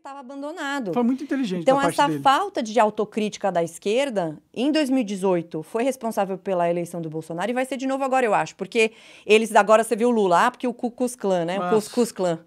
estava abandonado. Foi muito inteligente. Então, essa dele. falta de autocrítica da esquerda, em 2018, foi responsável pela eleição do Bolsonaro e vai ser de novo agora, eu acho. Porque eles agora, você viu o Lula, ah, porque o Cucus Clã, né? Mas... O Cuscus Clã.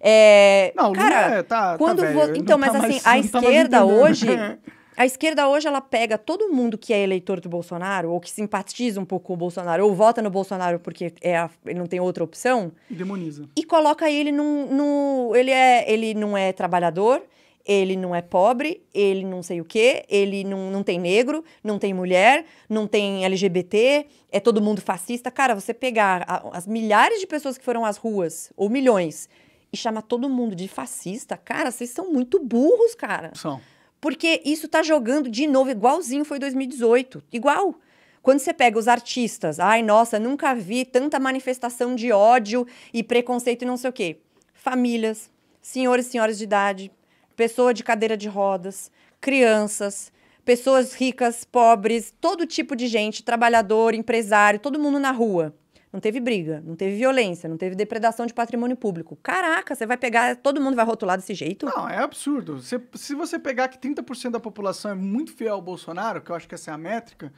É, não, cara, Lula é, tá, tá quando tá velho, vo... então, mas tá assim, mais, a tá esquerda hoje, A esquerda hoje ela pega todo mundo que é eleitor do Bolsonaro ou que simpatiza um pouco com o Bolsonaro ou vota no Bolsonaro porque é a, ele não tem outra opção e demoniza e coloca ele num, num ele é ele não é trabalhador ele não é pobre, ele não sei o quê, ele não, não tem negro, não tem mulher, não tem LGBT, é todo mundo fascista. Cara, você pegar a, as milhares de pessoas que foram às ruas, ou milhões, e chamar todo mundo de fascista, cara, vocês são muito burros, cara. São. Porque isso tá jogando de novo, igualzinho foi 2018. Igual. Quando você pega os artistas, ai, nossa, nunca vi tanta manifestação de ódio e preconceito e não sei o quê. Famílias, senhores e senhoras de idade, pessoa de cadeira de rodas, crianças, pessoas ricas, pobres, todo tipo de gente, trabalhador, empresário, todo mundo na rua. Não teve briga, não teve violência, não teve depredação de patrimônio público. Caraca, você vai pegar, todo mundo vai rotular desse jeito? Não, é absurdo. Se, se você pegar que 30% da população é muito fiel ao Bolsonaro, que eu acho que essa é a métrica,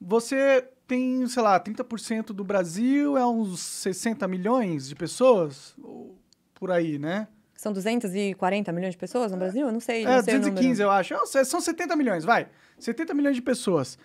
você tem, sei lá, 30% do Brasil é uns 60 milhões de pessoas, por aí, né? São 240 milhões de pessoas no é, Brasil? Eu não sei. É, não sei 215, eu acho. É são 70 milhões, vai. 70 milhões de pessoas.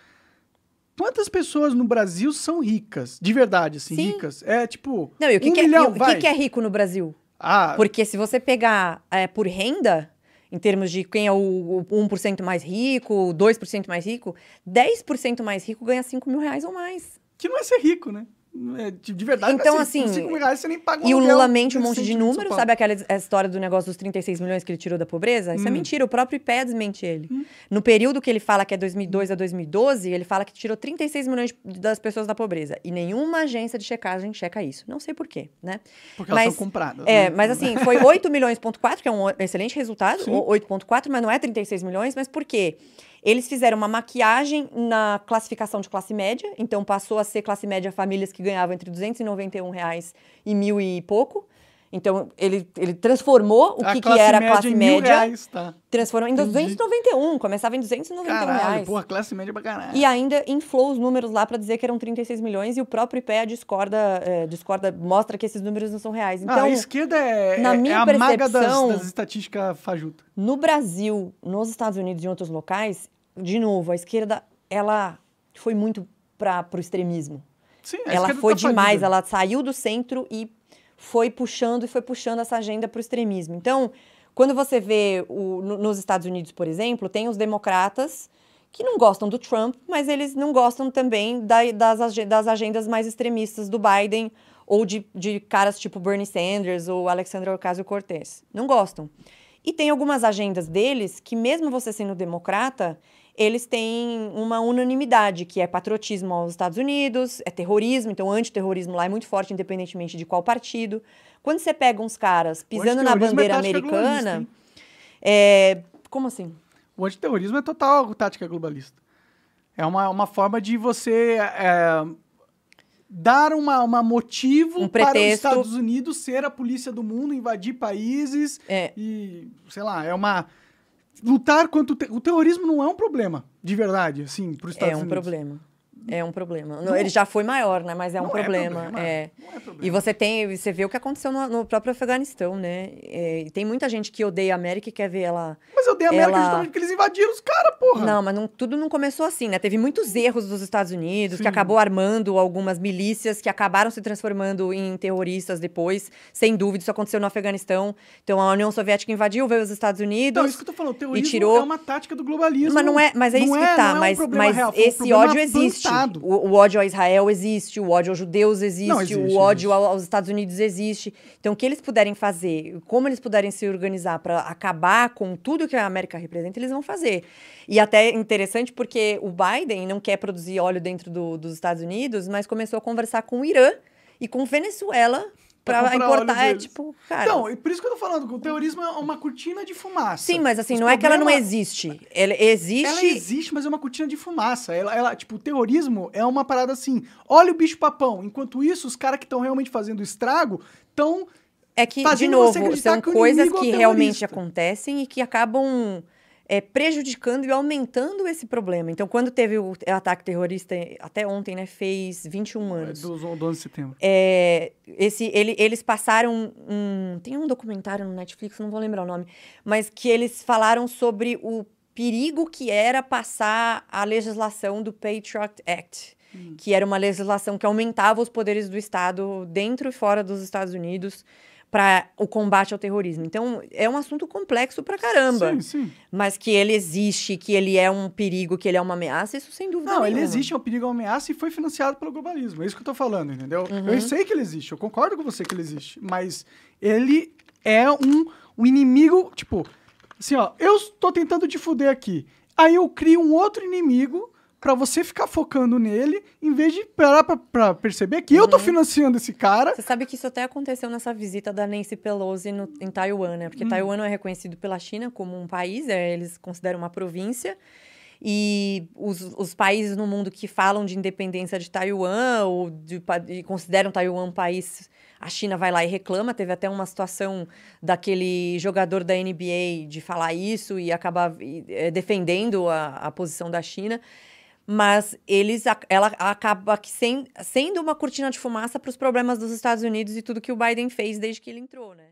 Quantas pessoas no Brasil são ricas? De verdade, assim, Sim. ricas? É tipo. Não, e o que, um que, é milhão, é, o que é rico no Brasil? Ah. Porque se você pegar é, por renda, em termos de quem é o, o 1% mais rico, 2% mais rico, 10% mais rico ganha 5 mil reais ou mais. Que não é ser rico, né? Né, de verdade, então, assim, assim, 5 reais você nem paga um E o Lula mente um monte de números, sabe aquela história do negócio dos 36 milhões que ele tirou da pobreza? Isso é hum. é mentira, o próprio IPEDS mente ele. Hum. No período que ele fala que é 2002 a 2012, ele fala que tirou 36 milhões das pessoas da pobreza. E nenhuma agência de checagem checa isso. Não sei por quê, né? Porque mas, elas são compradas. É, né? mas assim, foi 8 milhões,4, que é um excelente resultado, 8.4, mas não é 36 milhões, mas por quê? Eles fizeram uma maquiagem na classificação de classe média, então passou a ser classe média famílias que ganhavam entre 291 reais e mil e pouco. Então, ele, ele transformou o que, que era a classe média. Reais, tá. Transformou em Entendi. 291, começava em 291 Caralho, reais. Porra, classe média pra caralho. E ainda inflou os números lá para dizer que eram 36 milhões e o próprio IPEA discorda, é, discorda, mostra que esses números não são reais. Ah, então, ah, a esquerda é, na é minha é a percepção, maga das, das estatísticas fajuta. No Brasil, nos Estados Unidos e em outros locais, de novo, a esquerda ela foi muito para o extremismo. Sim, ela foi tá demais, ela saiu do centro e foi puxando e foi puxando essa agenda para o extremismo. Então, quando você vê o, nos Estados Unidos, por exemplo, tem os democratas que não gostam do Trump, mas eles não gostam também da, das, das agendas mais extremistas do Biden ou de, de caras tipo Bernie Sanders ou Alexandre Ocasio-Cortez. Não gostam. E tem algumas agendas deles que, mesmo você sendo democrata, eles têm uma unanimidade, que é patriotismo aos Estados Unidos, é terrorismo, então o antiterrorismo lá é muito forte, independentemente de qual partido. Quando você pega uns caras pisando na é bandeira é americana. É... Como assim? O antiterrorismo é total tática globalista. É uma, uma forma de você é, dar uma, uma motivo um para os Estados Unidos ser a polícia do mundo, invadir países é. e, sei lá, é uma lutar contra o, te o terrorismo não é um problema de verdade, assim, para os é Estados Unidos. É um Unidos. problema. É um problema. Não, ele já foi maior, né? Mas é um problema. É, problema. É. É. é problema. E você tem, você vê o que aconteceu no, no próprio Afeganistão, né? É, e tem muita gente que odeia a América e quer ver ela. Mas eu odeio a América ela... justamente porque eles invadiram os caras, porra. Não, mas não, tudo não começou assim, né? Teve muitos erros dos Estados Unidos, Sim. que acabou armando algumas milícias que acabaram se transformando em terroristas depois. Sem dúvida, isso aconteceu no Afeganistão. Então a União Soviética invadiu, veio os Estados Unidos. Então, isso que eu tô falando, o terrorismo tirou... é uma tática do globalismo. Mas não é, mas é não isso é, que tá. mas, é um mas real, esse ódio existe. O, o, ódio a Israel existe, o ódio aos judeus existe, existe o ódio existe. aos Estados Unidos existe. Então, o que eles puderem fazer, como eles puderem se organizar para acabar com tudo que a América representa, eles vão fazer. E até é interessante porque o Biden não quer produzir óleo dentro do, dos Estados Unidos, mas começou a conversar com o Irã e com Venezuela pra, importar. É tipo, cara. Então, e por isso que eu tô falando, o terrorismo é uma cortina de fumaça. Sim, mas assim, Os não problemas... é que ela não existe. Ela existe. Ela existe, mas é uma cortina de fumaça. Ela, ela tipo, o terrorismo é uma parada assim. Olha o bicho-papão. Enquanto isso, os caras que estão realmente fazendo estrago estão. É que, de novo, são que coisas é que é realmente acontecem e que acabam é, prejudicando e aumentando esse problema. Então, quando teve o ataque terrorista, é, até ontem, né, fez 21 é, anos. Do, do 11 de setembro. É, esse, ele, eles passaram um... Tem um documentário no Netflix, não vou lembrar o nome, mas que eles falaram sobre o perigo que era passar a legislação do Patriot Act, hum. que era uma legislação que aumentava os poderes do Estado dentro e fora dos Estados Unidos, para o combate ao terrorismo. Então, é um assunto complexo para caramba. Sim, sim. Mas que ele existe, que ele é um perigo, que ele é uma ameaça, isso sem dúvida Não, nenhuma. ele existe, é um perigo, é uma ameaça e foi financiado pelo globalismo. É isso que eu tô falando, entendeu? Uhum. Eu sei que ele existe, eu concordo com você que ele existe, mas ele é um, um inimigo, tipo, assim, ó, eu estou tentando te fuder aqui. Aí eu crio um outro inimigo para você ficar focando nele, em vez de parar pra, pra perceber que uhum. eu tô uhum. financiando esse cara. Você sabe que isso até aconteceu nessa visita da Nancy Pelosi no, em Taiwan, né? Porque hum. Taiwan não é reconhecido pela China como um país, é, eles consideram uma província. E os, os países no mundo que falam de independência de Taiwan ou de, de, consideram Taiwan um país, a China vai lá e reclama. Teve até uma situação daquele jogador da NBA de falar isso e acabar é, defendendo a, a posição da China mas eles ela acaba sem, sendo uma cortina de fumaça para os problemas dos Estados Unidos e tudo que o Biden fez desde que ele entrou, né?